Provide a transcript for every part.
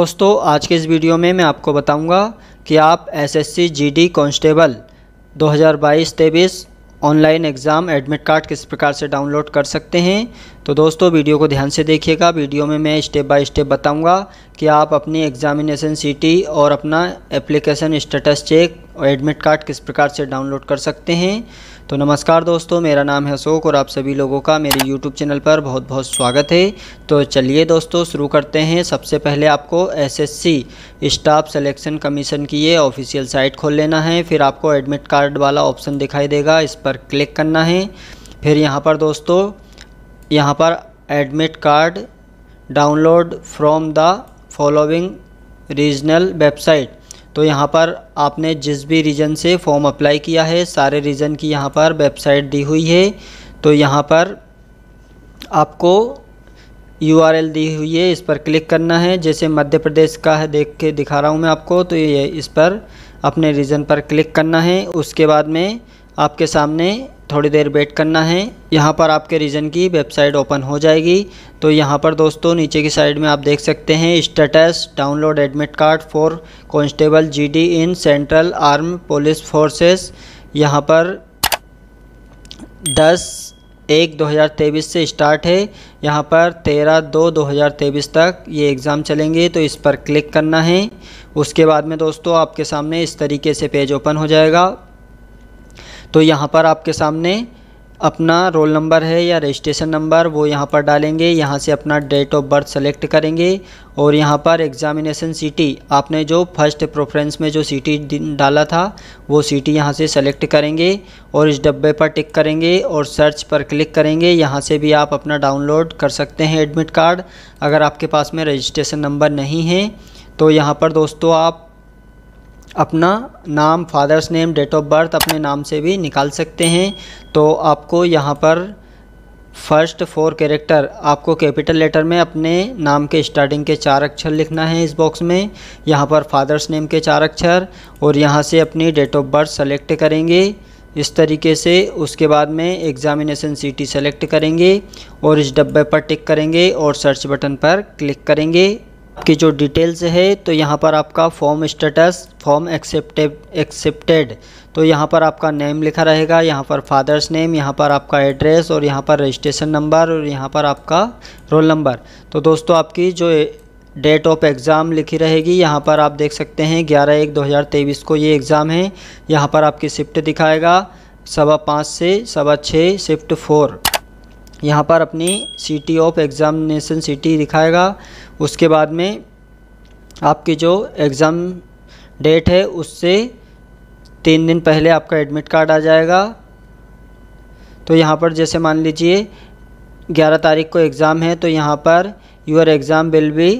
दोस्तों आज के इस वीडियो में मैं आपको बताऊंगा कि आप SSC GD constable 2022-23 online exam admit card किस प्रकार से डाउनलोड कर सकते हैं तो दोस्तों वीडियो को ध्यान से देखिएगा वीडियो में मैं स्टेप बाय स्टेप बताऊंगा कि आप अपनी एग्ज़ामिनेशन सीटी और अपना एप्लीकेशन स्टेटस चेक और एडमिट कार्ड किस प्रकार से डाउनलोड कर सकते हैं तो नमस्कार दोस्तों मेरा नाम है अशोक और आप सभी लोगों का मेरे यूट्यूब चैनल पर बहुत बहुत स्वागत है तो चलिए दोस्तों शुरू करते हैं सबसे पहले आपको सी स्टाफ सिलेक्शन कमीशन की ये ऑफिशियल साइट खोल लेना है फिर आपको एडमिट कार्ड वाला ऑप्शन दिखाई देगा इस पर क्लिक करना है फिर यहाँ पर दोस्तों यहाँ पर admit card download from the following regional website तो यहाँ पर आपने जिस भी रीजन से फॉर्म अप्लाई किया है सारे रीजन की यहाँ पर वेबसाइट दी हुई है तो यहाँ पर आपको यू दी हुई है इस पर क्लिक करना है जैसे मध्य प्रदेश का है देख के दिखा रहा हूँ मैं आपको तो ये इस पर अपने रीजन पर क्लिक करना है उसके बाद में आपके सामने थोड़ी देर वेट करना है यहाँ पर आपके रीजन की वेबसाइट ओपन हो जाएगी तो यहाँ पर दोस्तों नीचे की साइड में आप देख सकते हैं status download admit card for constable GD in central arm police forces यहाँ पर 10 एक 2023 से स्टार्ट है यहाँ पर 13 दो 2023 तक ये एग्ज़ाम चलेंगे तो इस पर क्लिक करना है उसके बाद में दोस्तों आपके सामने इस तरीके से पेज ओपन हो जाएगा तो यहाँ पर आपके सामने अपना रोल नंबर है या रजिस्ट्रेशन नंबर वो यहाँ पर डालेंगे यहाँ से अपना डेट ऑफ बर्थ सेलेक्ट करेंगे और यहाँ पर एग्ज़ामिनेशन सिटी आपने जो फर्स्ट प्रोफ्रेंस में जो सिटी डाला था वो सिटी यहाँ से सेलेक्ट करेंगे और इस डब्बे पर टिक करेंगे और सर्च पर क्लिक करेंगे यहाँ से भी आप अपना डाउनलोड कर सकते हैं एडमिट कार्ड अगर आपके पास में रजिस्ट्रेशन नंबर नहीं है तो यहाँ पर दोस्तों आप अपना नाम father's name date of birth अपने नाम से भी निकाल सकते हैं तो आपको यहाँ पर फर्स्ट फोर कैरेक्टर आपको कैपिटल लेटर में अपने नाम के स्टार्टिंग के चार अक्षर लिखना है इस बॉक्स में यहाँ पर फादर्स नेम के चार अक्षर और यहाँ से अपनी डेट ऑफ बर्थ सेलेक्ट करेंगे इस तरीके से उसके बाद में एग्ज़ामिनेशन सीटी सेलेक्ट करेंगे और इस डब्बे पर टिक करेंगे और सर्च बटन पर क्लिक करेंगे आपकी जो डिटेल्स है तो यहाँ पर आपका form status form accepted accepted तो यहाँ पर आपका नेम लिखा रहेगा यहाँ पर फादर्स नेम यहाँ पर आपका एड्रेस और यहाँ पर रजिस्ट्रेशन नंबर और यहाँ पर आपका रोल नंबर तो दोस्तों आपकी जो डेट ऑफ एग्ज़ाम लिखी रहेगी यहाँ पर आप देख सकते हैं ग्यारह एक दो हज़ार तेईस को ये एग्ज़ाम है यहाँ पर आपकी शिफ्ट दिखाएगा सवा पाँच से सवा छः शिफ्ट फोर यहाँ पर अपनी सिटी ऑफ एग्ज़ामिनेशन सिटी दिखाएगा उसके बाद में आपकी जो एग्ज़ाम डेट है उससे तीन दिन पहले आपका एडमिट कार्ड आ जाएगा तो यहाँ पर जैसे मान लीजिए ग्यारह तारीख को एग्ज़ाम है तो यहाँ पर योर एग्ज़ाम विल भी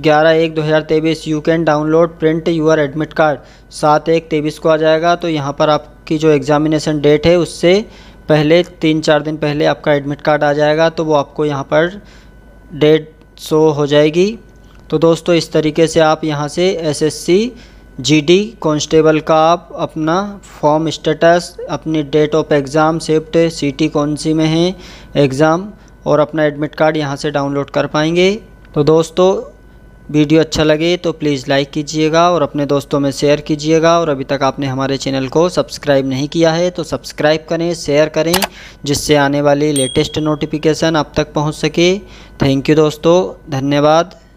ग्यारह एक दो हज़ार तेईस you can download print your admit card सात एक तेईस को आ जाएगा तो यहाँ पर आपकी जो एग्ज़ामिनेशन डेट है उससे पहले तीन चार दिन पहले आपका एडमिट कार्ड आ जाएगा तो वो आपको यहाँ पर डेट शो हो जाएगी तो दोस्तों इस तरीके से आप यहाँ से एसएससी जीडी कांस्टेबल का आप अपना फॉर्म स्टेटस अपनी date of exam shift city कौन सी में है एग्ज़ाम और अपना एडमिट कार्ड यहाँ से डाउनलोड कर पाएंगे तो दोस्तों वीडियो अच्छा लगे तो प्लीज़ लाइक कीजिएगा और अपने दोस्तों में शेयर कीजिएगा और अभी तक आपने हमारे चैनल को सब्सक्राइब नहीं किया है तो सब्सक्राइब करें शेयर करें जिससे आने वाली लेटेस्ट नोटिफिकेशन आप तक पहुंच सके थैंक यू दोस्तों धन्यवाद